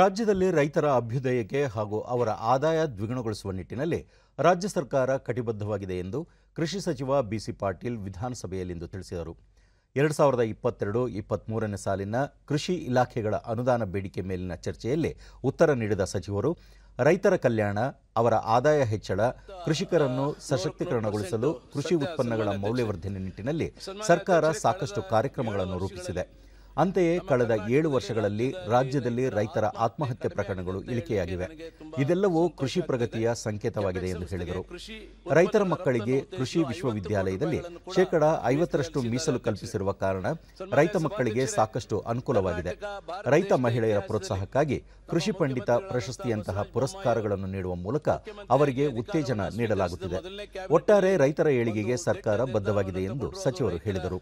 ರಾಜ್ಯದಲ್ಲಿ ರೈತರ ಅಭ್ಯುದಯಕ್ಕೆ ಹಾಗೂ ಅವರ ಆದಾಯ ದ್ವಿಗುಣಗೊಳಿಸುವ ನಿಟ್ಟಿನಲ್ಲಿ ರಾಜ್ಯ ಸರ್ಕಾರ ಕಟಿಬದ್ಧವಾಗಿದೆ ಎಂದು ಕೃಷಿ ಸಚಿವ ಬಿಸಿ ಪಾಟೀಲ್ ವಿಧಾನಸಭೆಯಲ್ಲಿಂದು ತಿಳಿಸಿದರು ಎರಡು ಸಾವಿರದ ಇಪ್ಪತ್ತೆರಡು ಇಪ್ಪತ್ತ್ಮೂರನೇ ಸಾಲಿನ ಕೃಷಿ ಇಲಾಖೆಗಳ ಅನುದಾನ ಬೇಡಿಕೆ ಮೇಲಿನ ಚರ್ಚೆಯಲ್ಲಿ ಉತ್ತರ ನೀಡಿದ ಸಚಿವರು ರೈತರ ಕಲ್ಯಾಣ ಅವರ ಆದಾಯ ಹೆಚ್ಚಳ ಕೃಷಿಕರನ್ನು ಸಶಕ್ತೀಕರಣಗೊಳಿಸಲು ಕೃಷಿ ಉತ್ಪನ್ನಗಳ ಮೌಲ್ಯವರ್ಧನೆ ನಿಟ್ಟಿನಲ್ಲಿ ಸರ್ಕಾರ ಸಾಕಷ್ಟು ಕಾರ್ಯಕ್ರಮಗಳನ್ನು ರೂಪಿಸಿದೆ ಅಂತೆಯೇ ಕಳೆದ ಏಳು ವರ್ಷಗಳಲ್ಲಿ ರಾಜ್ಯದಲ್ಲಿ ರೈತರ ಆತ್ಮಹತ್ಯೆ ಪ್ರಕರಣಗಳು ಇಳಿಕೆಯಾಗಿವೆ ಇದೆಲ್ಲವೂ ಕೃಷಿ ಪ್ರಗತಿಯ ಸಂಕೇತವಾಗಿದೆ ಎಂದು ಹೇಳಿದರು ರೈತರ ಮಕ್ಕಳಿಗೆ ಕೃಷಿ ವಿಶ್ವವಿದ್ಯಾಲಯದಲ್ಲಿ ಶೇಕಡ ಐವತ್ತರಷ್ಟು ಮೀಸಲು ಕಲ್ಪಿಸಿರುವ ಕಾರಣ ರೈತ ಮಕ್ಕಳಿಗೆ ಸಾಕಷ್ಟು ಅನುಕೂಲವಾಗಿದೆ ರೈತ ಮಹಿಳೆಯರ ಪ್ರೋತ್ಸಾಹಕ್ಕಾಗಿ ಕೃಷಿ ಪಂಡಿತ ಪ್ರಶಸ್ತಿಯಂತಹ ಪುರಸ್ಕಾರಗಳನ್ನು ನೀಡುವ ಮೂಲಕ ಅವರಿಗೆ ಉತ್ತೇಜನ ನೀಡಲಾಗುತ್ತಿದೆ ಒಟ್ಟಾರೆ ರೈತರ ಏಳಿಗೆಗೆ ಸರ್ಕಾರ ಬದ್ಧವಾಗಿದೆ ಎಂದು ಸಚಿವರು ಹೇಳಿದರು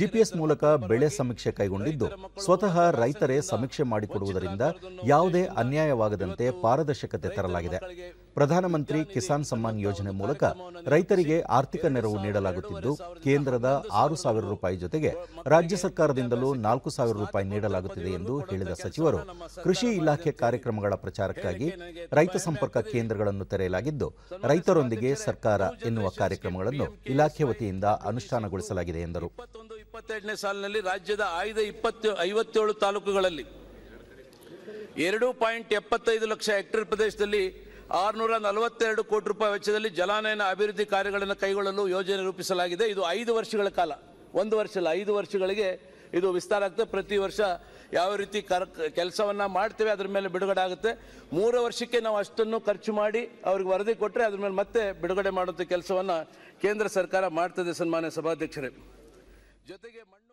ಜಿಪಿಎಸ್ ಮೂಲಕ ಬೆಳೆ ಸಮೀಕ್ಷೆ ಕೈಗೊಂಡಿದ್ದು ಸ್ವತಃ ರೈತರೇ ಸಮೀಕ್ಷೆ ಮಾಡಿಕೊಡುವುದರಿಂದ ಯಾವುದೇ ಅನ್ಯಾಯವಾಗದಂತೆ ಪಾರದರ್ಶಕತೆ ತರಲಾಗಿದೆ ಪ್ರಧಾನಮಂತ್ರಿ ಕಿಸಾನ್ ಸಮ್ಮಾನ್ ಯೋಜನೆ ಮೂಲಕ ರೈತರಿಗೆ ಆರ್ಥಿಕ ನೆರವು ನೀಡಲಾಗುತ್ತಿದ್ದು ಕೇಂದ್ರದ ಆರು ಸಾವಿರ ರೂಪಾಯಿ ಜೊತೆಗೆ ರಾಜ್ಯ ಸರ್ಕಾರದಿಂದಲೂ ನಾಲ್ಕು ಸಾವಿರ ರೂಪಾಯಿ ನೀಡಲಾಗುತ್ತಿದೆ ಎಂದು ಹೇಳಿದ ಸಚಿವರು ಕೃಷಿ ಇಲಾಖೆ ಕಾರ್ಯಕ್ರಮಗಳ ಪ್ರಚಾರಕ್ಕಾಗಿ ರೈತ ಸಂಪರ್ಕ ಕೇಂದ್ರಗಳನ್ನು ತೆರೆಯಲಾಗಿದ್ದು ರೈತರೊಂದಿಗೆ ಸರ್ಕಾರ ಎನ್ನುವ ಕಾರ್ಯಕ್ರಮಗಳನ್ನು ಇಲಾಖೆ ವತಿಯಿಂದ ಅನುಷ್ಠಾನಗೊಳಿಸಲಾಗಿದೆ ಎಂದರು ಸಾಲಿನಲ್ಲಿ ರಾಜ್ಯದ ಆಯ್ದ ತಾಲೂಕುಗಳಲ್ಲಿ ಎರಡು ಪಾಯಿಂಟ್ ಎಪ್ಪತ್ತೈದು ಲಕ್ಷ ಹೆಕ್ಟೇರ್ ಪ್ರದೇಶದಲ್ಲಿ ಆರುನೂರ ನಲವತ್ತೆರಡು ಕೋಟಿ ರೂಪಾಯಿ ವೆಚ್ಚದಲ್ಲಿ ಜಲಾನಯನ ಅಭಿವೃದ್ಧಿ ಕಾರ್ಯಗಳನ್ನು ಕೈಗೊಳ್ಳಲು ಯೋಜನೆ ರೂಪಿಸಲಾಗಿದೆ ಇದು ಐದು ವರ್ಷಗಳ ಕಾಲ ಒಂದು ವರ್ಷ ಅಲ್ಲ ಐದು ವರ್ಷಗಳಿಗೆ ಇದು ವಿಸ್ತಾರ ಆಗ್ತದೆ ಪ್ರತಿ ವರ್ಷ ಯಾವ ರೀತಿ ಕರ್ ಕೆಲಸವನ್ನು ಮಾಡ್ತೇವೆ ಅದ್ರ ಮೇಲೆ ಬಿಡುಗಡೆ ಆಗುತ್ತೆ ಮೂರು ವರ್ಷಕ್ಕೆ ನಾವು ಅಷ್ಟನ್ನು ಖರ್ಚು ಮಾಡಿ ಅವ್ರಿಗೆ ವರದಿ ಕೊಟ್ಟರೆ ಅದ್ರ ಮೇಲೆ ಮತ್ತೆ ಬಿಡುಗಡೆ ಮಾಡುವಂಥ ಕೆಲಸವನ್ನು ಕೇಂದ್ರ ಸರ್ಕಾರ ಮಾಡ್ತದೆ ಸನ್ಮಾನ್ಯ ಸಭಾಧ್ಯಕ್ಷರೇ ಜೊತೆಗೆ